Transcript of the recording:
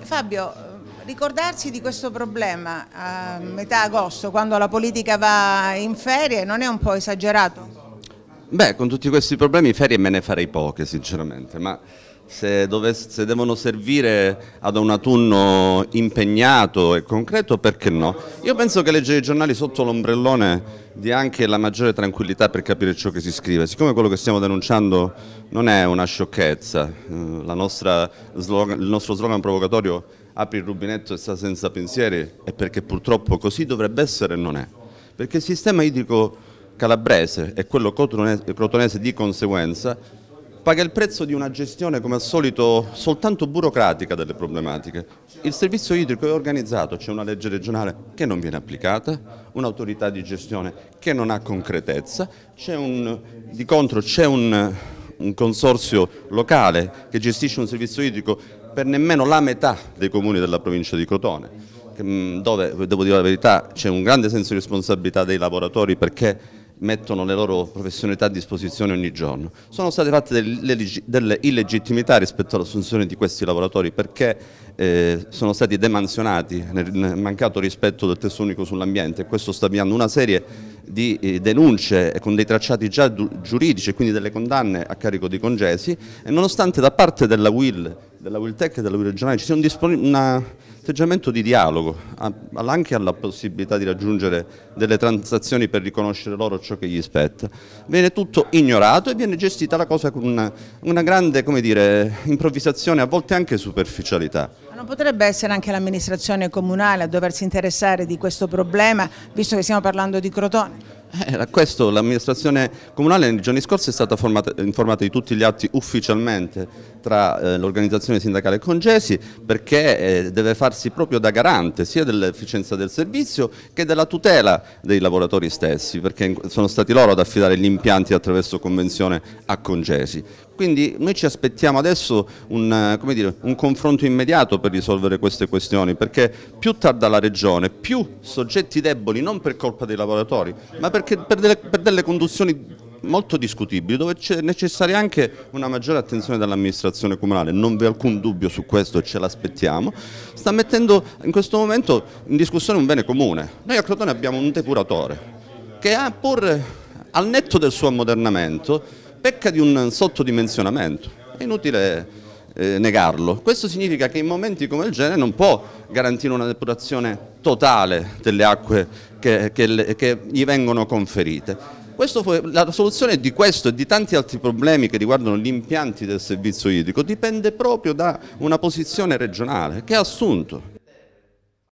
Fabio, ricordarsi di questo problema a metà agosto, quando la politica va in ferie, non è un po' esagerato? Beh, con tutti questi problemi ferie me ne farei poche, sinceramente, ma se, dovesse, se devono servire ad un autunno impegnato e concreto, perché no? Io penso che leggere i giornali sotto l'ombrellone dia anche la maggiore tranquillità per capire ciò che si scrive. Siccome quello che stiamo denunciando non è una sciocchezza, eh, slogan, il nostro slogan provocatorio apri il rubinetto e sta senza pensieri è perché purtroppo così dovrebbe essere e non è. Perché il sistema idrico calabrese e quello crotonese di conseguenza paga il prezzo di una gestione come al solito soltanto burocratica delle problematiche. Il servizio idrico è organizzato, c'è una legge regionale che non viene applicata, un'autorità di gestione che non ha concretezza, un, di contro c'è un, un consorzio locale che gestisce un servizio idrico per nemmeno la metà dei comuni della provincia di Crotone, dove, devo dire la verità, c'è un grande senso di responsabilità dei lavoratori perché mettono le loro professionalità a disposizione ogni giorno. Sono state fatte delle, delle illegittimità rispetto all'assunzione di questi lavoratori perché eh, sono stati demansionati nel, mancato rispetto del testo unico sull'ambiente e questo sta avviando una serie di eh, denunce con dei tracciati già giuridici e quindi delle condanne a carico dei congesi e nonostante da parte della WIL, della WILTEC e della WIL regionale ci sia un una atteggiamento di dialogo, anche alla possibilità di raggiungere delle transazioni per riconoscere loro ciò che gli spetta. Viene tutto ignorato e viene gestita la cosa con una, una grande dire, improvvisazione, a volte anche superficialità. Ma non potrebbe essere anche l'amministrazione comunale a doversi interessare di questo problema, visto che stiamo parlando di Crotone? Eh, era questo, l'amministrazione comunale nei giorni scorsi è stata formata, informata di tutti gli atti ufficialmente tra eh, l'organizzazione sindacale Congesi perché eh, deve farsi proprio da garante sia dell'efficienza del servizio che della tutela dei lavoratori stessi perché sono stati loro ad affidare gli impianti attraverso convenzione a Congesi. Quindi noi ci aspettiamo adesso un, eh, dire, un, confronto immediato per risolvere queste questioni, perché più tarda la Regione, più soggetti deboli, non per colpa dei lavoratori, ma per delle, per delle conduzioni molto discutibili, dove c'è necessaria anche una maggiore attenzione dall'amministrazione comunale, non vi è alcun dubbio su questo, e ce l'aspettiamo, sta mettendo in questo momento in discussione un bene comune. Noi a Crotone abbiamo un depuratore che ha pur al netto del suo ammodernamento pecca di un sottodimensionamento, è inutile eh, negarlo. Questo significa che in momenti come il genere non può garantire una depurazione totale delle acque che, che, che gli vengono conferite. Questo, la soluzione di questo e di tanti altri problemi che riguardano gli impianti del servizio idrico dipende proprio da una posizione regionale che ha assunto